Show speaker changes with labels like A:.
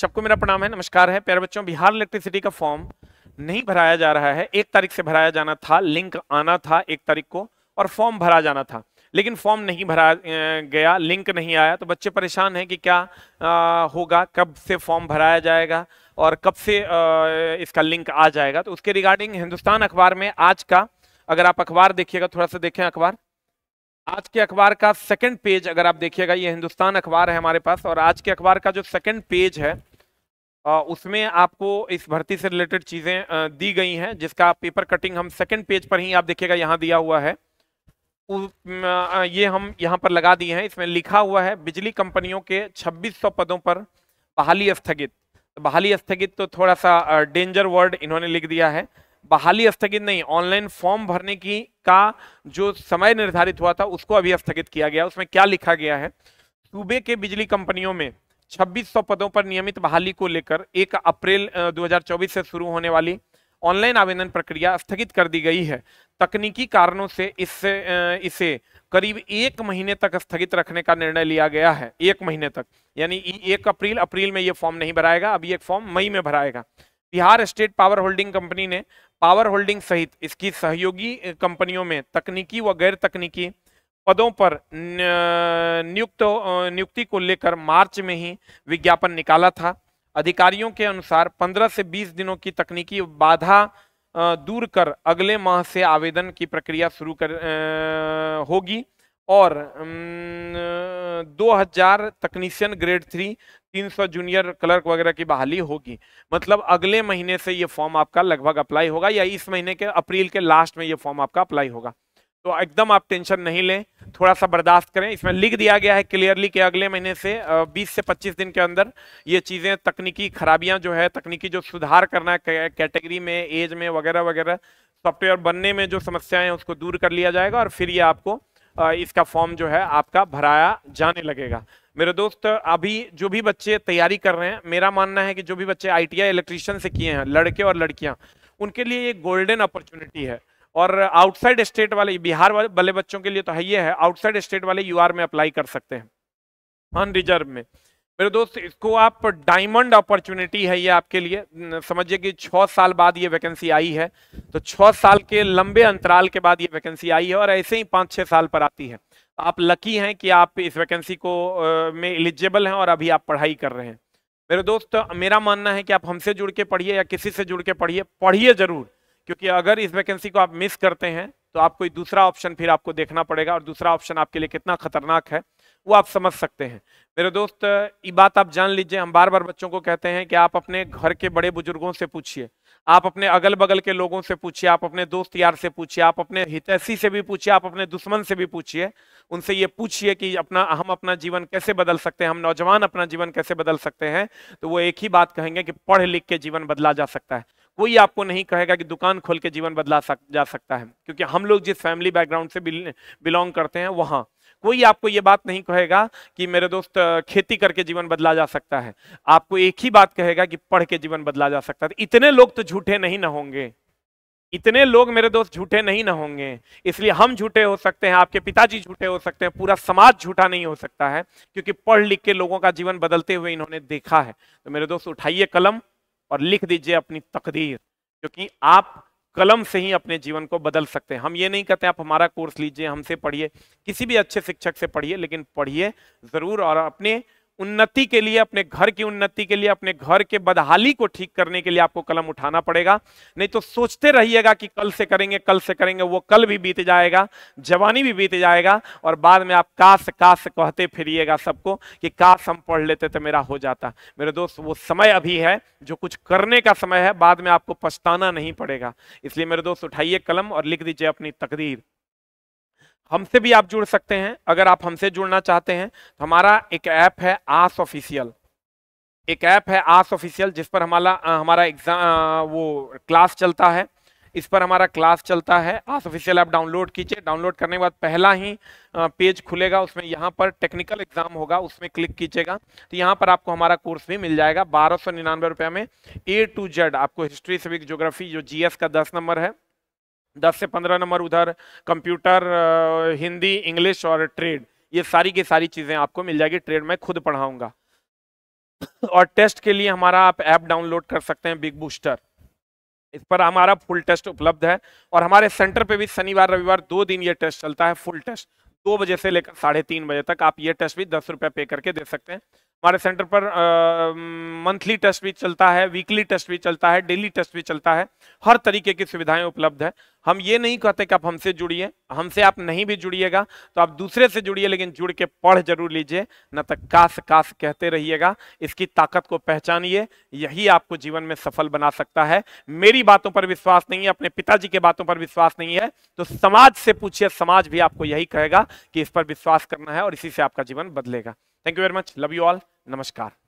A: सबको मेरा प्रणाम है नमस्कार है प्यारे बच्चों बिहार इलेक्ट्रिसिटी का फॉर्म नहीं भराया जा रहा है एक तारीख से भराया जाना था लिंक आना था एक तारीख को और फॉर्म भरा जाना था लेकिन फॉर्म नहीं भरा गया लिंक नहीं आया तो बच्चे परेशान हैं कि क्या आ, होगा कब से फॉर्म भराया जाएगा और कब से आ, इसका लिंक आ जाएगा तो उसके रिगार्डिंग हिंदुस्तान अखबार में आज का अगर आप अखबार देखिएगा थोड़ा सा देखें अखबार आज के अखबार का सेकंड पेज अगर आप देखिएगा ये हिंदुस्तान अखबार है हमारे पास और आज के अखबार का जो सेकंड पेज है उसमें आपको इस भर्ती से रिलेटेड चीज़ें दी गई हैं जिसका पेपर कटिंग हम सेकंड पेज पर ही आप देखिएगा यहाँ दिया हुआ है ये हम यहाँ पर लगा दिए हैं इसमें लिखा हुआ है बिजली कंपनियों के छब्बीस पदों पर बहाली स्थगित बहाली स्थगित तो थोड़ा सा डेंजर वर्ड इन्होंने लिख दिया है बहाली स्थगित नहीं ऑनलाइन फॉर्म भरने की का जो समय निर्धारित हुआ था उसको अभी स्थगित किया गया उसमें क्या लिखा गया है सूबे के बिजली कंपनियों में 2600 पदों पर नियमित बहाली को लेकर 1 अप्रैल 2024 से शुरू होने वाली ऑनलाइन आवेदन प्रक्रिया स्थगित कर दी गई है तकनीकी कारणों से इससे इसे करीब एक महीने तक स्थगित रखने का निर्णय लिया गया है एक महीने तक यानी एक अप्रैल अप्रैल में ये फॉर्म नहीं भराएगा अभी एक फॉर्म मई में भराएगा Bihar state power holding company ने पावर होल्डिंग सहित इसकी सहयोगी कंपनियों में तकनीकी व गैर तकनीकी पदों पर नियुक्त नियुक्ति को लेकर मार्च में ही विज्ञापन निकाला था अधिकारियों के अनुसार 15 से 20 दिनों की तकनीकी बाधा दूर कर अगले माह से आवेदन की प्रक्रिया शुरू कर होगी और 2000 technician grade three 300 junior clerk वगैरह की बहाली होगी मतलब अगले महीने से ये फॉर्म आपका लगभग अप्लाई होगा या इस महीने के अप्रैल के लास्ट में ये फॉर्म आपका अप्लाई होगा तो एकदम आप टेंशन नहीं लें थोड़ा सा बर्दाश्त करें इसमें लिख दिया गया है क्लियरली कि अगले महीने से 20 से 25 दिन के अंदर ये चीज़ें तकनीकी खराबियां जो है तकनीकी जो सुधार करना है कैटेगरी में एज में वगैरह वगैरह सॉफ्टवेयर बनने में जो समस्याएं हैं उसको दूर कर लिया जाएगा और फिर ये आपको इसका फॉर्म जो है आपका भराया जाने लगेगा मेरे दोस्त अभी जो भी बच्चे तैयारी कर रहे हैं मेरा मानना है कि जो भी बच्चे आईटीआई इलेक्ट्रिशियन से किए हैं लड़के और लड़कियां उनके लिए ये गोल्डन अपॉर्चुनिटी है और आउटसाइड स्टेट वाले बिहार वाले भले बच्चों के लिए तो है ये है आउटसाइड स्टेट वाले यूआर में अप्लाई कर सकते हैं अन रिजर्व में मेरे दोस्त इसको आप डायमंड अपॉर्चुनिटी है ये आपके लिए समझिए कि छः साल बाद ये वैकेंसी आई है तो छः साल के लंबे अंतराल के बाद ये वैकेंसी आई है और ऐसे ही पाँच छः साल पर आती है आप लकी हैं कि आप इस वैकेंसी को में एलिजिबल हैं और अभी आप पढ़ाई कर रहे हैं मेरे दोस्त मेरा मानना है कि आप हमसे जुड़ के पढ़िए या किसी से जुड़ के पढ़िए पढ़िए जरूर क्योंकि अगर इस वैकेंसी को आप मिस करते हैं तो आप कोई दूसरा ऑप्शन फिर आपको देखना पड़ेगा और दूसरा ऑप्शन आपके लिए कितना खतरनाक है वो आप समझ सकते हैं मेरे दोस्त ये बात आप जान लीजिए हम बार बार बच्चों को कहते हैं कि आप अपने घर के बड़े बुजुर्गों से पूछिए आप अपने अगल बगल के लोगों से पूछिए आप अपने दोस्त यार से पूछिए आप अपने हितैषी से भी पूछिए आप अपने दुश्मन से भी पूछिए उनसे ये पूछिए कि अपना हम अपना जीवन कैसे बदल सकते हैं हम नौजवान अपना जीवन कैसे बदल सकते हैं तो वो एक ही बात कहेंगे कि पढ़ लिख के जीवन बदला जा सकता है कोई आपको नहीं कहेगा कि दुकान खोल के जीवन बदला सक, जा सकता है क्योंकि हम लोग जिस फैमिली बैकग्राउंड से बिलोंग करते हैं वहाँ कोई आपको ये बात नहीं कहेगा कि मेरे दोस्त खेती करके जीवन बदला जा सकता है आपको एक ही बात कहेगा कि पढ़ के जीवन बदला जा सकता है तो इतने लोग तो झूठे नहीं ना होंगे इतने लोग मेरे दोस्त झूठे नहीं ना होंगे इसलिए हम झूठे हो सकते हैं आपके पिताजी झूठे हो सकते हैं पूरा समाज झूठा नहीं हो सकता है क्योंकि पढ़ लिख के लोगों का जीवन बदलते हुए इन्होंने देखा है तो मेरे दोस्त उठाइए कलम और लिख दीजिए अपनी तकदीर क्योंकि आप कलम से ही अपने जीवन को बदल सकते हैं हम ये नहीं कहते आप हमारा कोर्स लीजिए हमसे पढ़िए किसी भी अच्छे शिक्षक से पढ़िए लेकिन पढ़िए ज़रूर और अपने उन्नति के लिए अपने घर की उन्नति के लिए अपने घर के बदहाली को ठीक करने के लिए आपको कलम उठाना पड़ेगा नहीं तो सोचते रहिएगा कि कल से करेंगे कल से करेंगे वो कल भी बीत जाएगा जवानी भी बीत जाएगा और बाद में आप काश काश कहते फिरिएगा सबको कि काश हम पढ़ लेते तो मेरा हो जाता मेरे दोस्त वो समय अभी है जो कुछ करने का समय है बाद में आपको पछताना नहीं पड़ेगा इसलिए मेरे दोस्त उठाइए कलम और लिख दीजिए अपनी तकदीर हमसे भी आप जुड़ सकते हैं अगर आप हमसे जुड़ना चाहते हैं तो हमारा एक ऐप है आस ऑफिशियल एक ऐप है आस ऑफिशियल जिस पर हमारा हमारा एग्जाम वो क्लास चलता है इस पर हमारा क्लास चलता है आस ऑफिशियल ऐप डाउनलोड कीजिए डाउनलोड करने के बाद पहला ही पेज खुलेगा उसमें यहाँ पर टेक्निकल एग्जाम होगा उसमें क्लिक कीजिएगा तो यहाँ पर आपको हमारा कोर्स भी मिल जाएगा बारह सौ निन्यानवे रुपये में ए टू जेड आपको हिस्ट्री सिविक ज्योग्राफी जो जी का दस नंबर है 10 से 15 नंबर उधर कंप्यूटर हिंदी इंग्लिश और ट्रेड ये सारी की सारी चीज़ें आपको मिल जाएगी ट्रेड में खुद पढ़ाऊंगा और टेस्ट के लिए हमारा आप ऐप डाउनलोड कर सकते हैं बिग बूस्टर इस पर हमारा फुल टेस्ट उपलब्ध है और हमारे सेंटर पे भी शनिवार रविवार दो दिन ये टेस्ट चलता है फुल टेस्ट दो बजे से लेकर साढ़े तीन बजे तक आप ये टेस्ट भी दस रुपये पे करके दे सकते हैं हमारे सेंटर पर मंथली टेस्ट भी चलता है वीकली टेस्ट भी चलता है डेली टेस्ट भी चलता है हर तरीके की सुविधाएं उपलब्ध है हम ये नहीं कहते कि आप हमसे जुड़िए हमसे आप नहीं भी जुड़िएगा तो आप दूसरे से जुड़िए लेकिन जुड़ के पढ़ जरूर लीजिए न तो कास कास कहते रहिएगा इसकी ताकत को पहचानिए यही आपको जीवन में सफल बना सकता है मेरी बातों पर विश्वास नहीं है अपने पिताजी के बातों पर विश्वास नहीं है तो समाज से पूछिए समाज भी आपको यही कहेगा कि इस पर विश्वास करना है और इसी से आपका जीवन बदलेगा thank you very much love you all नमस्कार